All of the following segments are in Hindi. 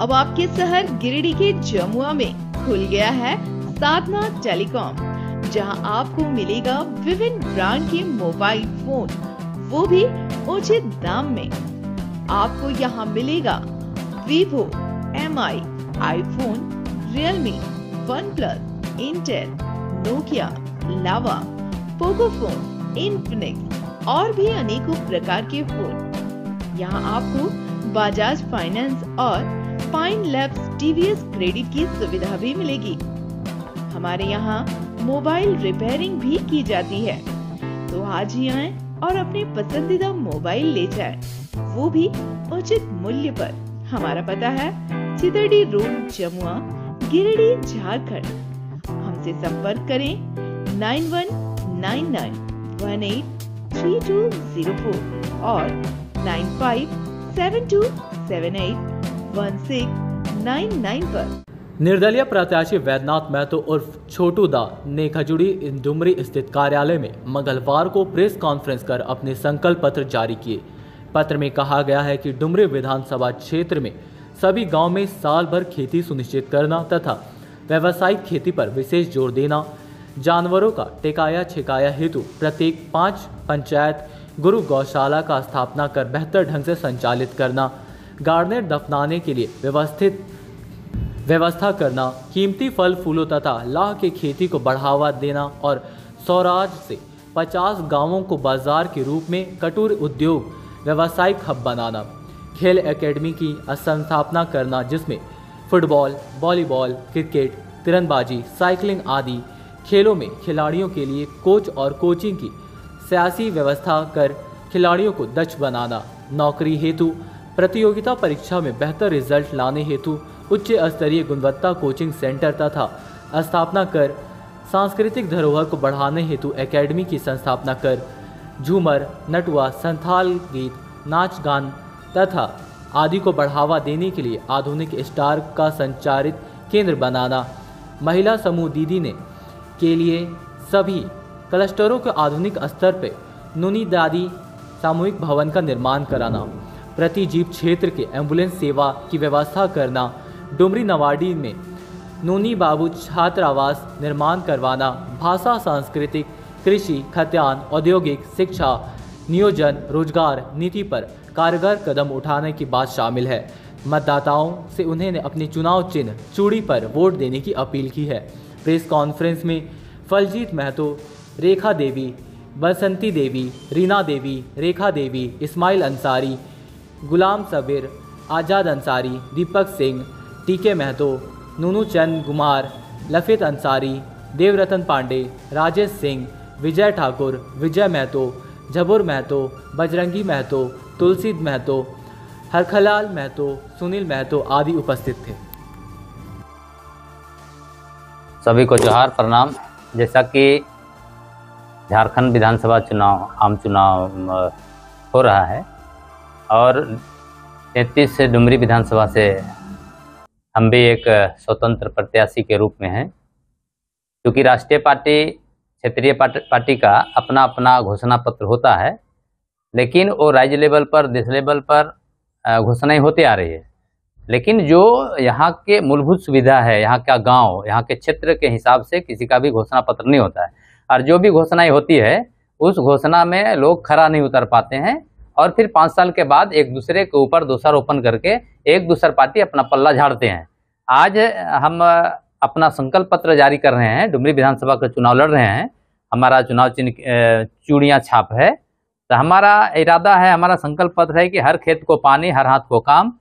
अब आपके शहर गिरिडीह के जमुआ में खुल गया है साधना टेलीकॉम जहां आपको मिलेगा विभिन्न ब्रांड के मोबाइल फोन वो भी उचित दाम में आपको यहाँ मिलेगा Vivo M I iPhone Realme OnePlus Intel Nokia Lava phone Infinix और भी अनेकों प्रकार के फोन यहाँ आपको बजाज फाइनेंस और फाइन लैब्स टीवीएस क्रेडिट की सुविधा भी मिलेगी हमारे यहाँ मोबाइल रिपेयरिंग भी की जाती है तो आज ही आए और अपने पसंदीदा मोबाइल ले जाए वो भी उचित मूल्य पर हमारा पता है चितड़ी रोड जमुआ गिरिडीह झारखंड हमसे संपर्क करें nine one nine nine one eight three two zero four और nine five seven two seven eight पर निर्दलीय प्रत्याशी वैद्यनाथ महतो उर्फ छोटू दा ने खजुड़ी डुमरी स्थित कार्यालय में मंगलवार को प्रेस कॉन्फ्रेंस कर अपने संकल्प पत्र जारी किए पत्र में कहा गया है कि डुमरी विधानसभा क्षेत्र में सभी गांव में साल भर खेती सुनिश्चित करना तथा व्यावसायिक खेती पर विशेष जोर देना जानवरों का टिकाया छिकाया हेतु प्रत्येक पाँच पंचायत गुरु गौशाला का स्थापना कर बेहतर ढंग से संचालित करना गार्डनर दफनाने के लिए व्यवस्थित व्यवस्था करना कीमती फल फूलों तथा लाह के खेती को बढ़ावा देना और स्वराज से 50 गांवों को बाजार के रूप में कटोर उद्योग व्यावसायिक हब बनाना खेल एकेडमी की संस्थापना करना जिसमें फुटबॉल वॉलीबॉल क्रिकेट तिरंदबाजी साइकिलिंग आदि खेलों में खिलाड़ियों के लिए कोच और कोचिंग की सियासी व्यवस्था कर खिलाड़ियों को दक्ष बनाना नौकरी हेतु प्रतियोगिता परीक्षा में बेहतर रिजल्ट लाने हेतु उच्च स्तरीय गुणवत्ता कोचिंग सेंटर तथा स्थापना कर सांस्कृतिक धरोहर को बढ़ाने हेतु एकेडमी की संस्थापना कर झूमर नटुआ संथाल गीत नाच गान तथा आदि को बढ़ावा देने के लिए आधुनिक स्टार का संचारित केंद्र बनाना महिला समूह दीदी ने के लिए सभी क्लस्टरों के आधुनिक स्तर पर नुनी दादी सामूहिक भवन का निर्माण कराना प्रति जीप क्षेत्र के एम्बुलेंस सेवा की व्यवस्था करना डुमरी नवाडी में नूनी बाबू छात्रावास निर्माण करवाना भाषा सांस्कृतिक कृषि खत्यान औद्योगिक शिक्षा नियोजन रोजगार नीति पर कारगर कदम उठाने की बात शामिल है मतदाताओं से उन्हें अपने चुनाव चिन्ह चूड़ी पर वोट देने की अपील की है प्रेस कॉन्फ्रेंस में फलजीत महतो रेखा देवी बसंती देवी रीना देवी रेखा देवी इस्माइल अंसारी गुलाम सबिर आज़ाद अंसारी दीपक सिंह टीके महतो नूनू चंद कुमार लफित अंसारी देवरतन पांडे राजेश सिंह विजय ठाकुर विजय महतो झबुर महतो बजरंगी महतो तुलसी महतो हरखलाल महतो सुनील महतो आदि उपस्थित थे सभी को जोहार प्रणाम जैसा कि झारखंड विधानसभा चुनाव आम चुनाव हो रहा है और तैतीस से डुमरी विधानसभा से हम भी एक स्वतंत्र प्रत्याशी के रूप में हैं क्योंकि राष्ट्रीय पार्टी क्षेत्रीय पार्टी का अपना अपना घोषणा पत्र होता है लेकिन वो राज्य लेवल पर देश लेवल पर घोषणाएं होती आ रही है लेकिन जो यहाँ के मूलभूत सुविधा है यहाँ का गांव यहाँ के क्षेत्र के हिसाब से किसी का भी घोषणा पत्र नहीं होता है और जो भी घोषणाएँ होती है उस घोषणा में लोग खरा नहीं उतर पाते हैं और फिर पाँच साल के बाद एक दूसरे के ऊपर रोपण करके एक दूसरा पार्टी अपना पल्ला झाड़ते हैं आज हम अपना संकल्प पत्र जारी कर रहे हैं डुमरी विधानसभा का चुनाव लड़ रहे हैं हमारा चुनाव चिन्ह चूड़ियाँ छाप है तो हमारा इरादा है हमारा संकल्प पत्र है कि हर खेत को पानी हर हाथ को काम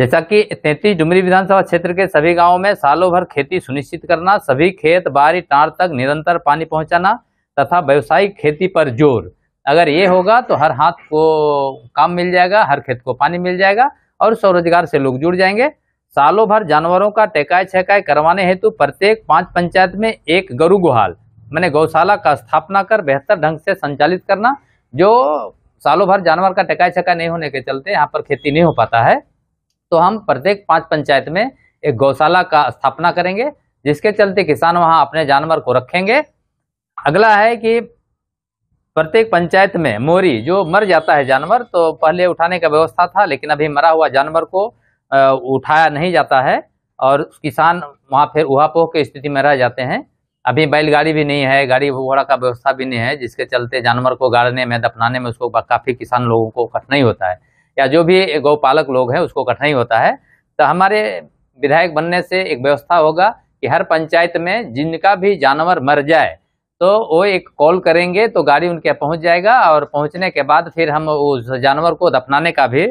जैसा कि तैतीस डुमरी विधानसभा क्षेत्र के सभी गांवों में सालों भर खेती सुनिश्चित करना सभी खेत बारी टाँड तक निरंतर पानी पहुंचाना तथा व्यवसायिक खेती पर जोर अगर ये होगा तो हर हाथ को काम मिल जाएगा हर खेत को पानी मिल जाएगा और स्वरोजगार से लोग जुड़ जाएंगे सालों भर जानवरों का टेकाय छेकाय करवाने हेतु प्रत्येक पांच पंचायत में एक गरु गुहाल मैंने गौशाला का स्थापना कर बेहतर ढंग से संचालित करना जो सालों भर जानवर का टकाई छका नहीं होने के चलते यहाँ पर खेती नहीं हो पाता है तो हम प्रत्येक पांच पंचायत में एक गौशाला का स्थापना करेंगे जिसके चलते किसान वहाँ अपने जानवर को रखेंगे अगला है कि प्रत्येक पंचायत में मोरी जो मर जाता है जानवर तो पहले उठाने का व्यवस्था था लेकिन अभी मरा हुआ जानवर को उठाया नहीं जाता है और किसान वहाँ फिर उहापोह की स्थिति में रह जाते हैं अभी बैलगाड़ी भी नहीं है गाड़ी घोड़ा का व्यवस्था भी नहीं है जिसके चलते जानवर को गाड़ने में दफनाने में उसको काफ़ी किसान लोगों को कठिनाई होता है या जो भी गौपालक लोग हैं उसको कठिनाई होता है तो हमारे विधायक बनने से एक व्यवस्था होगा कि हर पंचायत में जिनका भी जानवर मर जाए तो वो एक कॉल करेंगे तो गाड़ी उनके पहुंच जाएगा और पहुंचने के बाद फिर हम उस जानवर को दफनाने का भी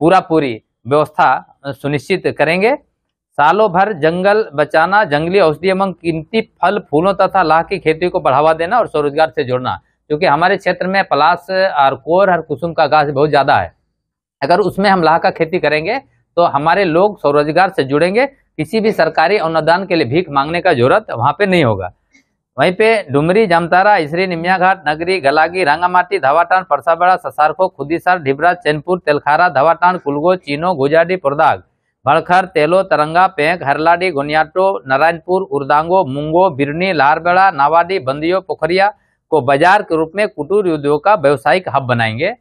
पूरा पूरी व्यवस्था सुनिश्चित करेंगे सालों भर जंगल बचाना जंगली औषधि एवं कीमती फल फूलों तथा लाह की खेती को बढ़ावा देना और स्वरोजगार से जोड़ना क्योंकि हमारे क्षेत्र में पलास और कोर और कुसुम का घास बहुत ज़्यादा है अगर उसमें हम लाह का खेती करेंगे तो हमारे लोग स्वरोजगार से जुड़ेंगे किसी भी सरकारी अनुदान के लिए भीख मांगने का जरूरत वहाँ पे नहीं होगा वहीं पे डुमरी जमतारा इसरी निमियाघाट नगरी गलागी रंगामाटी धवाटान परसाबेड़ा ससारखो खुदीसार ढिबरा चैनपुर तेलखारा धवाटान कुलगो चीनो गुजाडी पुरदाग भड़खर तेलो तरंगा पेंक हरलाडी गुनियाटो नारायणपुर उर्दांगो मुंगो बिरनी लारबेड़ा नावाडी बंदियो पोखरिया को बाजार के रूप में कुटूर उद्योग का व्यवसायिक हब बनाएंगे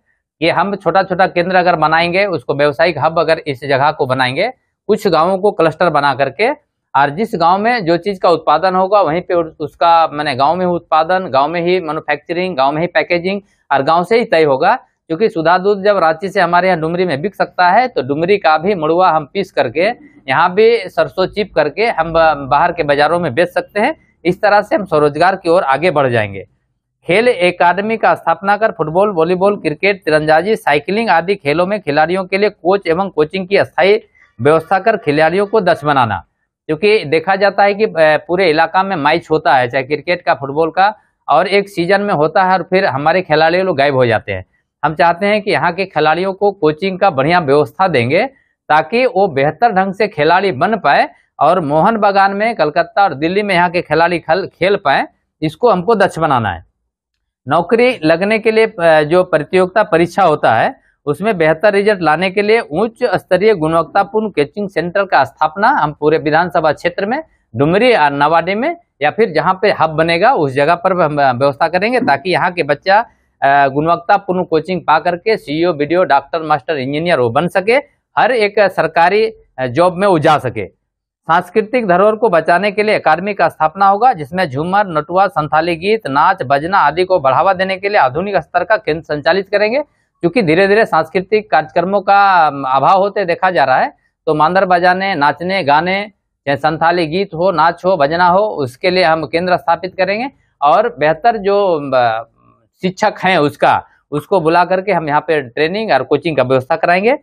ये हम छोटा छोटा केंद्र अगर बनाएंगे उसको व्यवसायिक हब अगर इस जगह को बनाएंगे कुछ गाँवों को क्लस्टर बना करके और जिस गांव में जो चीज़ का उत्पादन होगा वहीं पे उसका मैंने गांव में उत्पादन गांव में ही मैन्युफैक्चरिंग गांव में ही पैकेजिंग और गांव से ही तय होगा क्योंकि सुधा दूध जब रांची से हमारे यहाँ डुमरी में बिक सकता है तो डुमरी का भी मड़ुआ हम पीस करके यहाँ भी सरसों चिप करके हम बाहर के बाजारों में बेच सकते हैं इस तरह से हम स्वरोजगार की ओर आगे बढ़ जाएंगे खेल एकेडमी का स्थापना कर फुटबॉल वॉलीबॉल क्रिकेट तिरंदाजी साइकिलिंग आदि खेलों में खिलाड़ियों के लिए कोच एवं कोचिंग की अस्थायी व्यवस्था कर खिलाड़ियों को दक्ष बनाना क्योंकि देखा जाता है कि पूरे इलाका में मैच होता है चाहे क्रिकेट का फुटबॉल का और एक सीजन में होता है और फिर हमारे खिलाड़ी लोग गायब हो जाते हैं हम चाहते हैं कि यहाँ के खिलाड़ियों को कोचिंग का बढ़िया व्यवस्था देंगे ताकि वो बेहतर ढंग से खिलाड़ी बन पाए और मोहन बागान में कलकत्ता और दिल्ली में यहाँ के खिलाड़ी खेल पाए इसको हमको दक्ष बनाना है नौकरी लगने के लिए जो प्रतियोगिता परीक्षा होता है उसमें बेहतर रिजल्ट लाने के लिए उच्च स्तरीय गुणवत्तापूर्ण कोचिंग सेंटर का स्थापना हम पूरे विधानसभा क्षेत्र में डुमरी और नवाडे में या फिर जहाँ पे हब बनेगा उस जगह पर हम व्यवस्था करेंगे ताकि यहाँ के बच्चा गुणवत्तापूर्ण कोचिंग पा करके CEO BDO doctor master engineer वो बन सके हर एक सरकारी जॉब में वो जा सके सांस्कृतिक धरोहर को बचाने के लिए अकादमी का स्थापना होगा जिसमें झूमर नटुआ संथाली गीत नाच बजना आदि को बढ़ावा देने के लिए आधुनिक स्तर का केंद्र संचालित करेंगे क्योंकि धीरे धीरे सांस्कृतिक कार्यक्रमों का अभाव होते देखा जा रहा है तो मांदर बजाने नाचने गाने चाहे संथाली गीत हो नाच हो भजना हो उसके लिए हम केंद्र स्थापित करेंगे और बेहतर जो शिक्षक हैं उसका उसको बुला करके हम यहाँ पे ट्रेनिंग और कोचिंग का व्यवस्था कराएंगे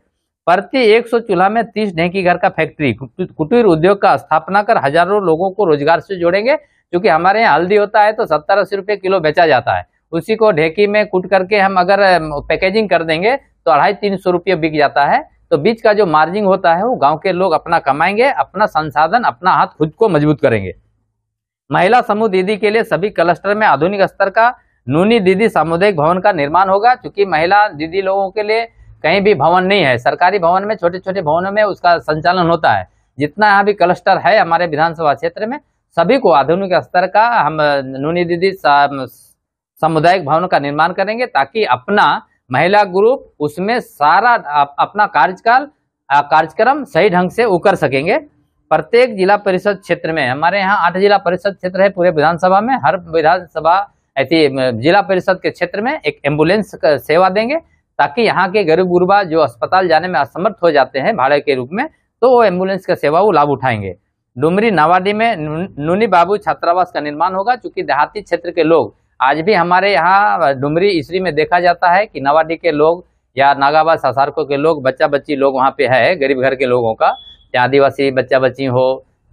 प्रति 100 चूल्हा में तीस ढेंकी घर का फैक्ट्री कुटीर उद्योग का स्थापना कर हजारों लोगों को रोजगार से जोड़ेंगे क्योंकि हमारे यहाँ हल्दी होता है तो सत्तर अस्सी रुपये किलो बेचा जाता है उसी को ढेकी में कूट करके हम अगर पैकेजिंग कर देंगे तो अढ़ाई तीन सौ रुपये बिक जाता है तो बीच का जो मार्जिन होता है वो गांव के लोग अपना कमाएंगे अपना संसाधन अपना हाथ खुद को मजबूत करेंगे महिला समूह दीदी के लिए सभी क्लस्टर में आधुनिक स्तर का नूनी दीदी सामुदायिक भवन का निर्माण होगा चूंकि महिला दीदी लोगों के लिए कहीं भी भवन नहीं है सरकारी भवन में छोटे छोटे भवनों में उसका संचालन होता है जितना यहाँ भी क्लस्टर है हमारे विधानसभा क्षेत्र में सभी को आधुनिक स्तर का हम नूनी दीदी सामुदायिक भवन का निर्माण करेंगे ताकि अपना महिला ग्रुप उसमें सारा अपना कार्यकाल कार्यक्रम सही ढंग से उकर सकेंगे प्रत्येक जिला परिषद क्षेत्र में हमारे यहाँ आठ जिला परिषद क्षेत्र है पूरे विधानसभा में हर विधानसभा जिला परिषद के क्षेत्र में एक एम्बुलेंस सेवा देंगे ताकि यहाँ के गरीब गुरबा जो अस्पताल जाने में असमर्थ हो जाते हैं भाड़े के रूप में तो वो एम्बुलेंस का सेवा वो लाभ उठाएंगे डुमरी नावाडी में नूनी बाबू छात्रावास का निर्माण होगा चूंकि देहाती क्षेत्र के लोग आज भी हमारे यहाँ डुमरी इसरी में देखा जाता है कि नवाडी के लोग या नागाबाद सासारको के लोग बच्चा बच्ची लोग वहाँ पे है गरीब घर के लोगों का चाहे आदिवासी बच्चा बच्ची हो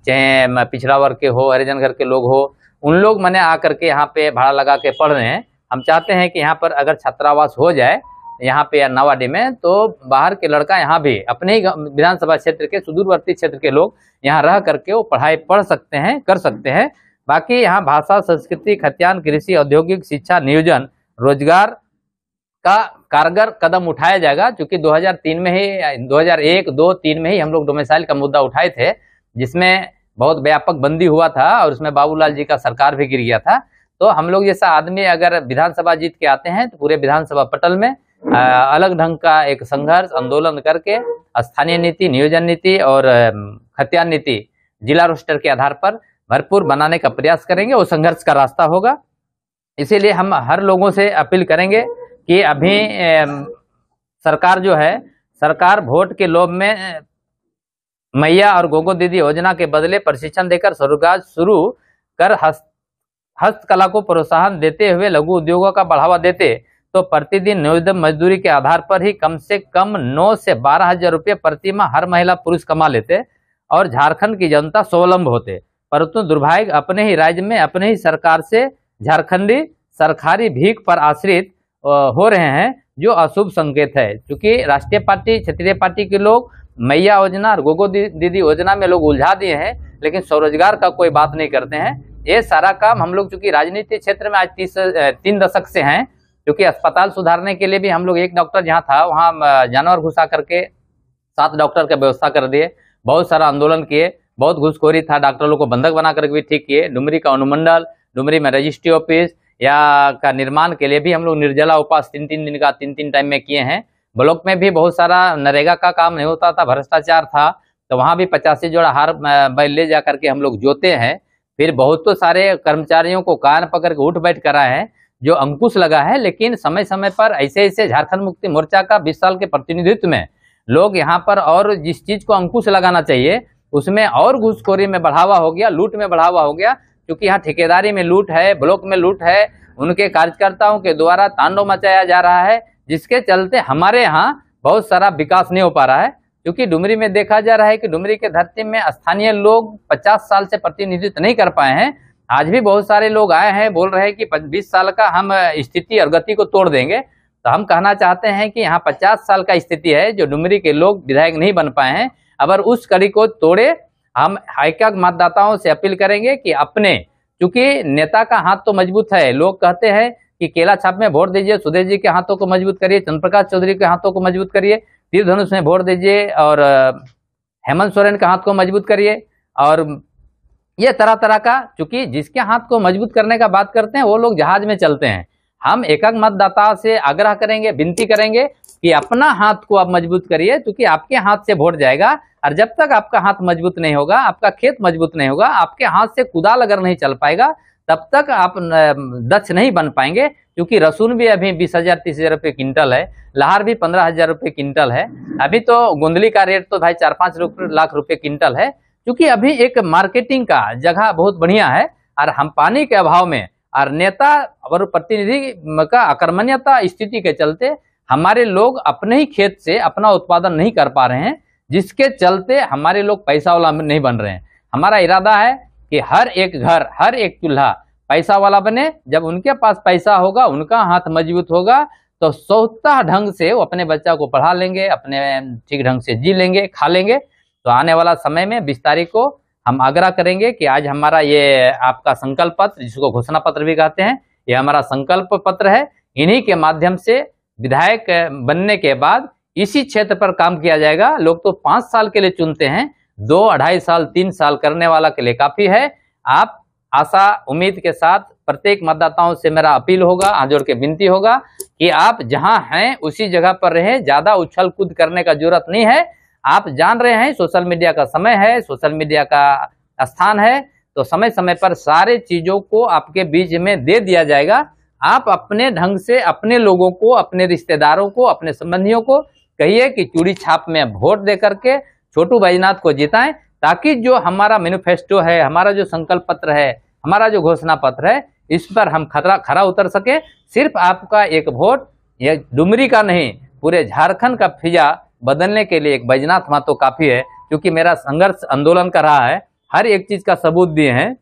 चाहे पिछड़ा वर्ग के हो हरिजन घर के लोग हो उन लोग मैंने आकर के यहाँ पे भाड़ा लगा के पढ़ रहे हैं हम चाहते हैं कि यहाँ पर अगर छात्रावास हो जाए यहाँ पे या नवाडी में तो बाहर के लड़का यहाँ भी अपने ही विधानसभा क्षेत्र के सुदूरवर्ती क्षेत्र के लोग यहाँ रह करके वो पढ़ाई पढ़ सकते हैं कर सकते हैं बाकी यहाँ भाषा संस्कृति खतियान कृषि औद्योगिक शिक्षा नियोजन रोजगार का कारगर कदम उठाया जाएगा क्योंकि 2003 में ही 2001 दो तीन में ही हम लोग डोमिसाइल का मुद्दा उठाए थे जिसमें बहुत व्यापक बंदी हुआ था और उसमें बाबूलाल जी का सरकार भी गिर गया था तो हम लोग जैसा आदमी अगर विधानसभा जीत के आते हैं तो पूरे विधानसभा पटल में अलग ढंग का एक संघर्ष आंदोलन करके स्थानीय नीति नियोजन नीति और खतियान नीति जिला रोस्टर के आधार पर भरपूर बनाने का प्रयास करेंगे और संघर्ष का रास्ता होगा इसीलिए हम हर लोगों से अपील करेंगे कि अभी सरकार जो है सरकार वोट के लोभ में मैया और गोगो दीदी योजना के बदले प्रशिक्षण देकर स्वरोजगार शुरू कर हस्त हस्तकला को प्रोत्साहन देते हुए लघु उद्योगों का बढ़ावा देते तो प्रतिदिन न्यूनतम मजदूरी के आधार पर ही कम से कम नौ से बारह हजार रुपये प्रतिमा हर महिला पुरुष कमा लेते और झारखंड की जनता स्वलंब होते परंतु दुर्भाग्य अपने ही राज्य में अपने ही सरकार से झारखंडी सरकारी भीख पर आश्रित हो रहे हैं जो अशुभ संकेत है क्योंकि राष्ट्रीय पार्टी क्षेत्रीय पार्टी के लोग मैया योजना और गोगो दीदी योजना में लोग उलझा दिए हैं लेकिन स्वरोजगार का कोई बात नहीं करते हैं ये सारा काम हम लोग चूंकि राजनीति क्षेत्र में आज तीस तीन दशक से हैं क्योंकि अस्पताल सुधारने के लिए भी हम लोग एक डॉक्टर जहाँ था वहाँ जानवर घुसा करके सात डॉक्टर का व्यवस्था कर दिए बहुत सारा आंदोलन किए बहुत घुसखोरी था डॉक्टर लोग को बंधक बना करके भी ठीक किए डुमरी का अनुमंडल डुमरी में रजिस्ट्री ऑफिस या का निर्माण के लिए भी हम लोग निर्जला उपास तीन तीन दिन का तीन तीन टाइम में किए हैं ब्लॉक में भी बहुत सारा नरेगा का काम नहीं होता था भ्रष्टाचार था तो वहाँ भी पचासी जोड़ा हार बैल ले जा करके हम लोग जोते हैं फिर बहुत तो सारे कर्मचारियों को कान पकड़ के उठ बैठ करा है जो अंकुश लगा है लेकिन समय समय पर ऐसे ऐसे झारखंड मुक्ति मोर्चा का बीस साल के प्रतिनिधित्व में लोग यहाँ पर और जिस चीज को अंकुश लगाना चाहिए उसमें और घुसखोरी में बढ़ावा हो गया लूट में बढ़ावा हो गया क्योंकि यहाँ ठेकेदारी में लूट है ब्लॉक में लूट है उनके कार्यकर्ताओं के द्वारा तांडव मचाया जा रहा है जिसके चलते हमारे यहाँ बहुत सारा विकास नहीं हो पा रहा है क्योंकि डुमरी में देखा जा रहा है कि डुमरी के धरती में स्थानीय लोग 50 साल से प्रतिनिधित्व नहीं कर पाए हैं आज भी बहुत सारे लोग आए हैं बोल रहे हैं कि 20 साल का हम स्थिति और गति को तोड़ देंगे तो हम कहना चाहते हैं कि यहाँ 50 साल का स्थिति है जो डुमरी के लोग विधायक नहीं बन पाए हैं अगर उस कड़ी को तोड़े हम हाईका मतदाताओं से अपील करेंगे कि अपने क्योंकि नेता का हाथ तो मजबूत है लोग कहते हैं कि केला छाप में वोट दीजिए सुदेश जी के हाथों को मजबूत करिए चंद्रप्रकाश चौधरी के हाथों को मजबूत करिए तीर धनुष में वोट दीजिए और हेमंत सोरेन के हाथ को मजबूत करिए और ये तरह तरह का चूंकि जिसके हाथ को मजबूत करने का बात करते हैं वो लोग जहाज में चलते हैं हम एकक मतदाता से आग्रह करेंगे विनती करेंगे कि अपना हाथ को आप मजबूत करिए क्योंकि आपके हाथ से वोट जाएगा और जब तक आपका हाथ मजबूत नहीं होगा आपका खेत मजबूत नहीं होगा आपके हाथ से कुदाल अगर नहीं चल पाएगा तब तक आप दक्ष नहीं बन पाएंगे क्योंकि रसून भी अभी बीस हजार तीस हजार रुपये क्विंटल है लहार भी पंद्रह हजार रुपये क्विंटल है अभी तो गोंदली का रेट तो भाई चार पाँच लाख रुपये क्विंटल है क्योंकि अभी एक मार्केटिंग का जगह बहुत बढ़िया है और हम पानी के अभाव में और नेता और प्रतिनिधि का अकर्मण्यता स्थिति के चलते हमारे लोग अपने ही खेत से अपना उत्पादन नहीं कर पा रहे हैं जिसके चलते हमारे लोग पैसा वाला नहीं बन रहे हैं हमारा इरादा है कि हर एक घर हर एक चूल्हा पैसा वाला बने जब उनके पास पैसा होगा उनका हाथ मजबूत होगा तो सौता ढंग से वो अपने बच्चा को पढ़ा लेंगे अपने ठीक ढंग से जी लेंगे खा लेंगे तो आने वाला समय में बीस तारीख को हम आग्रह करेंगे कि आज हमारा ये आपका संकल्प पत्र जिसको घोषणा पत्र भी कहते हैं ये हमारा संकल्प पत्र है इन्हीं के माध्यम से विधायक बनने के बाद इसी क्षेत्र पर काम किया जाएगा लोग तो पांच साल के लिए चुनते हैं दो अढ़ाई साल तीन साल करने वाला के लिए काफ़ी है आप आशा उम्मीद के साथ प्रत्येक मतदाताओं से मेरा अपील होगा हाथ जोड़ के विनती होगा कि आप जहां हैं उसी जगह पर रहें ज़्यादा उछल कूद करने का जरूरत नहीं है आप जान रहे हैं सोशल मीडिया का समय है सोशल मीडिया का स्थान है तो समय समय पर सारे चीजों को आपके बीच में दे दिया जाएगा आप अपने ढंग से अपने लोगों को अपने रिश्तेदारों को अपने संबंधियों को कहिए कि चूड़ी छाप में वोट दे करके छोटू बैजनाथ को जिताएं ताकि जो हमारा मैनिफेस्टो है हमारा जो संकल्प पत्र है हमारा जो घोषणा पत्र है इस पर हम खतरा खरा उतर सके सिर्फ आपका एक वोट ये डुमरी का नहीं पूरे झारखंड का फिजा बदलने के लिए एक बैजनाथ महतो काफ़ी है क्योंकि मेरा संघर्ष आंदोलन कर रहा है हर एक चीज़ का सबूत दिए हैं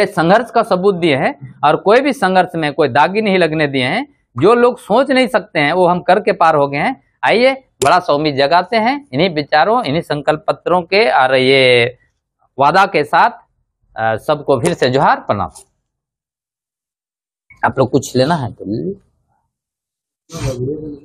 एक संघर्ष का सबूत दिए हैं और कोई भी संघर्ष में कोई दागी नहीं लगने दिए हैं जो लोग सोच नहीं सकते हैं वो हम करके पार हो गए हैं आइए बड़ा सौमी जगाते हैं इन्हीं विचारों इन्हीं संकल्प पत्रों के और ये वादा के साथ सबको फिर से जोहार प्रणाम आप लोग कुछ लेना है तो